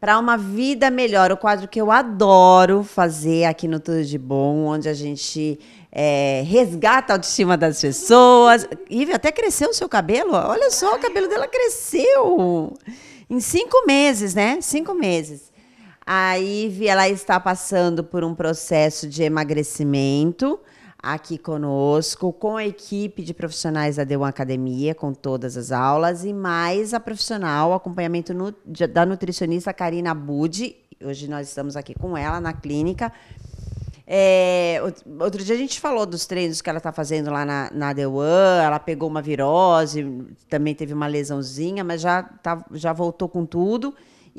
para uma vida melhor, o quadro que eu adoro fazer aqui no Tudo de Bom, onde a gente é, resgata a autoestima das pessoas. Ive, até cresceu o seu cabelo. Olha só, o cabelo dela cresceu em cinco meses, né? Cinco meses. A Ive, ela está passando por um processo de emagrecimento aqui conosco, com a equipe de profissionais da d Academia, com todas as aulas, e mais a profissional, acompanhamento da nutricionista Karina Budi. Hoje nós estamos aqui com ela na clínica. É, outro dia a gente falou dos treinos que ela está fazendo lá na, na d ela pegou uma virose, também teve uma lesãozinha, mas já, tá, já voltou com tudo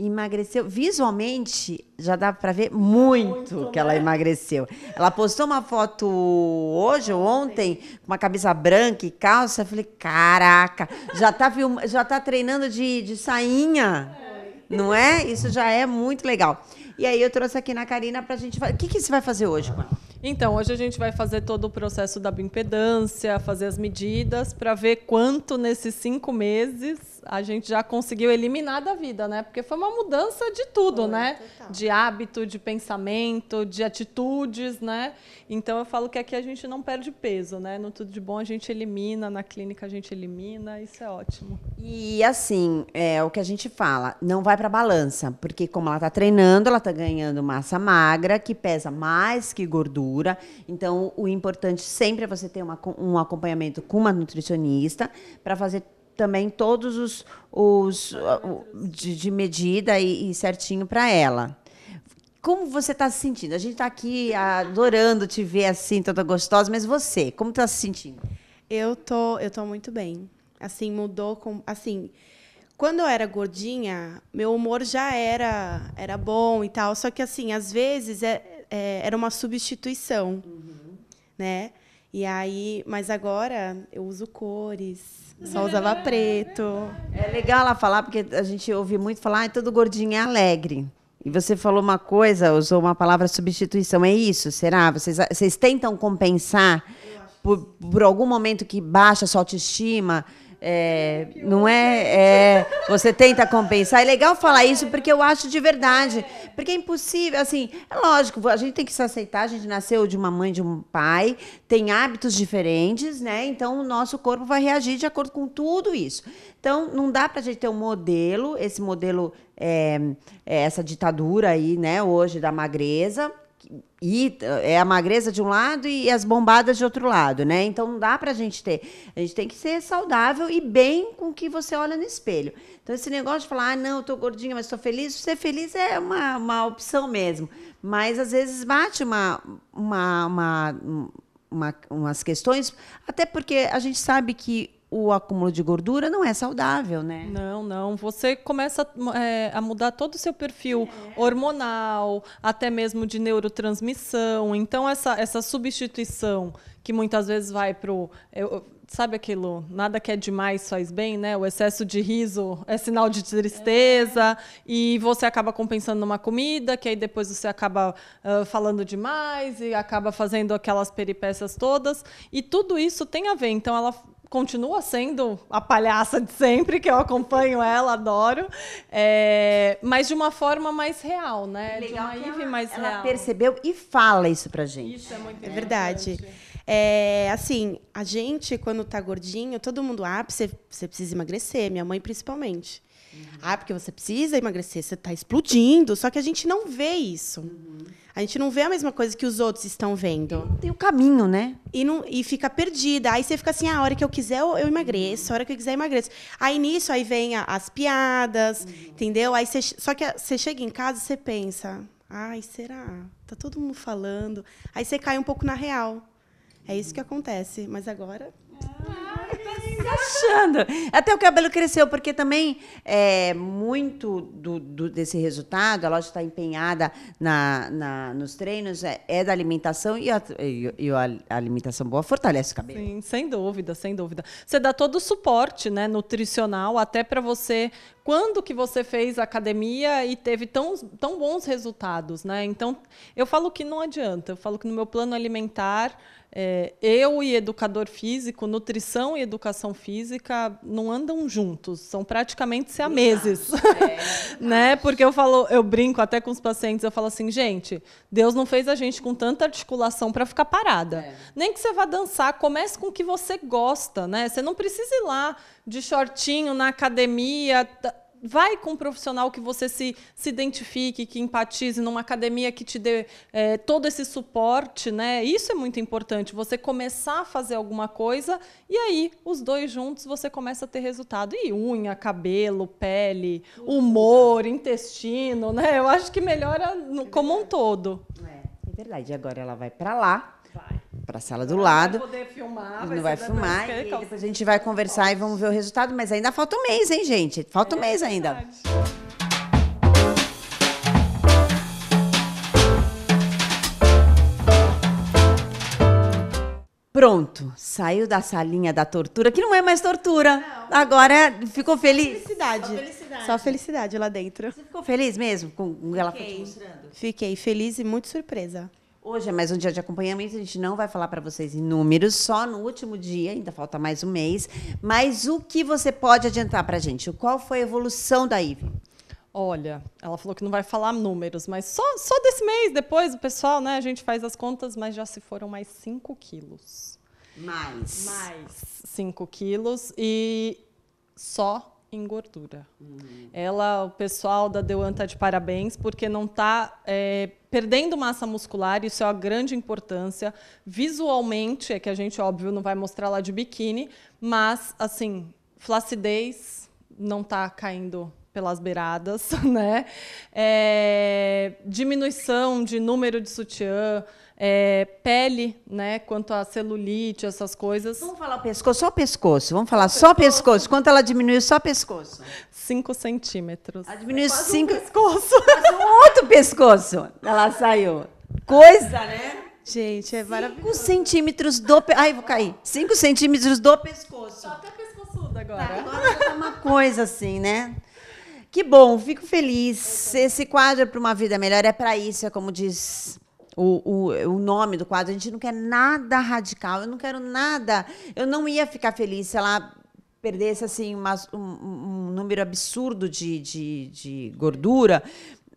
emagreceu visualmente, já dá para ver muito, muito que né? ela emagreceu. Ela postou uma foto hoje ou ontem com uma camisa branca e calça, eu falei: "Caraca, já tá film... já tá treinando de, de sainha". É. Não é? Isso já é muito legal. E aí eu trouxe aqui na Karina pra gente O que, que você vai fazer hoje, Juan? Então, hoje a gente vai fazer todo o processo da bioimpedância, fazer as medidas para ver quanto nesses cinco meses a gente já conseguiu eliminar da vida, né? Porque foi uma mudança de tudo, foi, né? Total. De hábito, de pensamento, de atitudes, né? Então eu falo que aqui a gente não perde peso, né? No tudo de bom a gente elimina, na clínica a gente elimina, isso é ótimo. E assim, é o que a gente fala, não vai para balança, porque como ela está treinando, ela está ganhando massa magra que pesa mais que gordura gordura. Então, o importante sempre é você ter uma, um acompanhamento com uma nutricionista para fazer também todos os, os de, de medida e, e certinho para ela. Como você está se sentindo? A gente está aqui adorando te ver assim, toda gostosa, mas você, como está se sentindo? Eu tô, eu tô muito bem. Assim, mudou com, assim, quando eu era gordinha, meu humor já era era bom e tal, só que assim, às vezes é é, era uma substituição, uhum. né? E aí, mas agora eu uso cores, só usava preto. É legal ela falar, porque a gente ouve muito falar, ah, todo gordinho é alegre. E você falou uma coisa, usou uma palavra substituição. É isso? Será? Vocês, vocês tentam compensar por, por algum momento que baixa a sua autoestima? É, não é, é, Você tenta compensar. É legal falar isso porque eu acho de verdade. Porque é impossível, assim, é lógico, a gente tem que se aceitar, a gente nasceu de uma mãe, de um pai, tem hábitos diferentes, né? Então o nosso corpo vai reagir de acordo com tudo isso. Então, não dá para a gente ter um modelo, esse modelo, é, é, essa ditadura aí, né, hoje da magreza, e é a magreza de um lado e as bombadas de outro lado, né? Então não dá pra gente ter. A gente tem que ser saudável e bem com o que você olha no espelho. Então esse negócio de falar, ah, não, eu tô gordinha, mas tô feliz, ser feliz é uma, uma opção mesmo. Mas às vezes bate uma, uma, uma, uma umas questões, até porque a gente sabe que o acúmulo de gordura não é saudável, né? Não, não. Você começa é, a mudar todo o seu perfil é. hormonal, até mesmo de neurotransmissão. Então, essa, essa substituição que muitas vezes vai para o. Sabe aquilo? Nada que é demais faz bem, né? O excesso de riso é sinal de tristeza, é. e você acaba compensando numa comida, que aí depois você acaba uh, falando demais e acaba fazendo aquelas peripécias todas. E tudo isso tem a ver. Então, ela continua sendo a palhaça de sempre, que eu acompanho ela, adoro, é, mas de uma forma mais real, né? Legal de uma ela, mais ela real. percebeu e fala isso pra gente. Isso é muito é verdade. É, assim, a gente, quando tá gordinho, todo mundo, ah, você, você precisa emagrecer, minha mãe principalmente. Uhum. Ah, porque você precisa emagrecer, você está explodindo. Só que a gente não vê isso. Uhum. A gente não vê a mesma coisa que os outros estão vendo. Não tem o um caminho, né? E, não, e fica perdida. Aí você fica assim, ah, a hora que eu quiser, eu, emagreço. Uhum. A hora que eu quiser, eu emagreço. Aí nisso, aí vem a, as piadas, uhum. entendeu? Aí você, só que você chega em casa e você pensa, ai, será? Tá todo mundo falando. Aí você cai um pouco na real. É isso que acontece. Mas agora. Ah, achando. Até o cabelo cresceu, porque também é muito do, do desse resultado, a loja está empenhada na, na, nos treinos, é, é da alimentação e a, e, e a alimentação boa fortalece o cabelo. Sim, sem dúvida, sem dúvida. Você dá todo o suporte né, nutricional, até para você quando que você fez academia e teve tão, tão bons resultados, né? Então, eu falo que não adianta. Eu falo que no meu plano alimentar, é, eu e educador físico, nutrição e educação física não andam juntos, são praticamente se há meses, é. né? Porque eu falo, eu brinco até com os pacientes, eu falo assim, gente, Deus não fez a gente com tanta articulação para ficar parada. É. Nem que você vá dançar, comece com o que você gosta, né? Você não precisa ir lá de shortinho na academia, vai com um profissional que você se, se identifique, que empatize, numa academia que te dê é, todo esse suporte, né? Isso é muito importante. Você começar a fazer alguma coisa e aí os dois juntos você começa a ter resultado. E unha, cabelo, pele, humor, intestino, né? Eu acho que melhora como um todo. É, é verdade. Agora ela vai para lá para a sala do lado. Vai poder filmar, vai não vai filmar. E depois a gente vai conversar Nossa. e vamos ver o resultado. Mas ainda falta um mês, hein, gente? Falta um é mês verdade. ainda. Pronto, saiu da salinha da tortura, que não é mais tortura. Não. Agora ficou feliz. Felicidade. Só, felicidade. Só felicidade lá dentro. Você ficou feliz mesmo com ela mostrando? Fiquei feliz e muito surpresa. Hoje é mais um dia de acompanhamento, a gente não vai falar para vocês em números, só no último dia, ainda falta mais um mês. Mas o que você pode adiantar para a gente? Qual foi a evolução da IVE? Olha, ela falou que não vai falar números, mas só, só desse mês, depois o pessoal, né, a gente faz as contas, mas já se foram mais 5 quilos. Mais? Mais 5 quilos e só em gordura. Uhum. Ela, o pessoal da Deuan está de parabéns, porque não está é, perdendo massa muscular, isso é uma grande importância. Visualmente, é que a gente, óbvio, não vai mostrar lá de biquíni, mas, assim, flacidez não está caindo pelas beiradas, né? É, diminuição de número de sutiã, é, pele, né? Quanto à celulite, essas coisas. Vamos falar pescoço, só pescoço. Vamos falar só pescoço. Quanto ela diminuiu só pescoço? 5 centímetros. Ela diminuiu 5. É cinco... um pescoço. um outro pescoço. Ela saiu. Coisa, né? Gente, é maravilhoso. 5 centímetros do. Pe... Ai, vou cair. 5 centímetros do pescoço. Só até pescoçudo agora. Tá, agora tá uma coisa assim, né? Que bom, fico feliz. Esse quadro é para uma vida melhor é para isso, é como diz o, o, o, nome do quadro. A gente não quer nada radical, eu não quero nada. Eu não ia ficar feliz se ela perdesse assim, uma, um, um, número absurdo de, de, de gordura,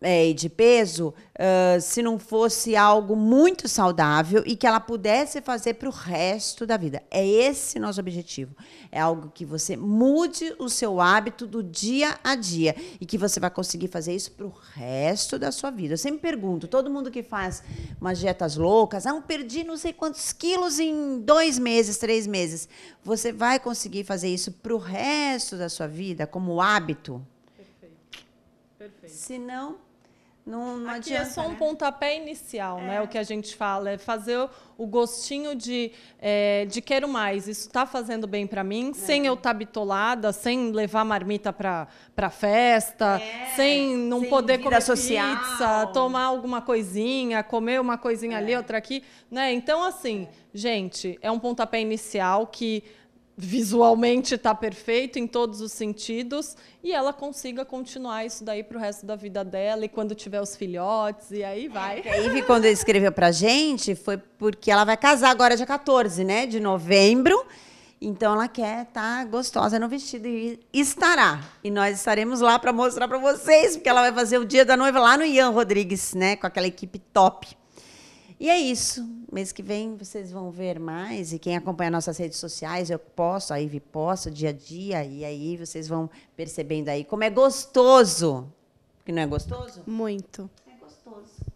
é, de peso uh, se não fosse algo muito saudável e que ela pudesse fazer para o resto da vida. É esse nosso objetivo. É algo que você mude o seu hábito do dia a dia e que você vai conseguir fazer isso para o resto da sua vida. Eu sempre pergunto, todo mundo que faz umas dietas loucas, ah, eu perdi não sei quantos quilos em dois meses, três meses. Você vai conseguir fazer isso para o resto da sua vida como hábito? Perfeito. Perfeito. Se não, não, não Aqui é adianta, é só um né? pontapé inicial, né? é. né? O que a gente fala é fazer o gostinho de, é, de quero mais. Isso está fazendo bem para mim, é. sem eu estar tá bitolada, sem levar marmita para festa, é. sem não sem poder comer social. pizza, tomar alguma coisinha, comer uma coisinha ali, é. outra aqui, né? Então assim, gente, é um pontapé inicial que visualmente está perfeito em todos os sentidos e ela consiga continuar isso daí para o resto da vida dela e quando tiver os filhotes e aí vai. É, quando Ivy, quando escreveu para gente, foi porque ela vai casar agora dia 14 né, de novembro. Então ela quer estar tá gostosa no vestido e estará. E nós estaremos lá para mostrar para vocês, porque ela vai fazer o dia da noiva lá no Ian Rodrigues, né, com aquela equipe top. E é isso. Mês que vem vocês vão ver mais. E quem acompanha nossas redes sociais, eu posso, a Ive posso, dia a dia. E aí vocês vão percebendo aí como é gostoso. Porque não é gostoso? Muito. É gostoso.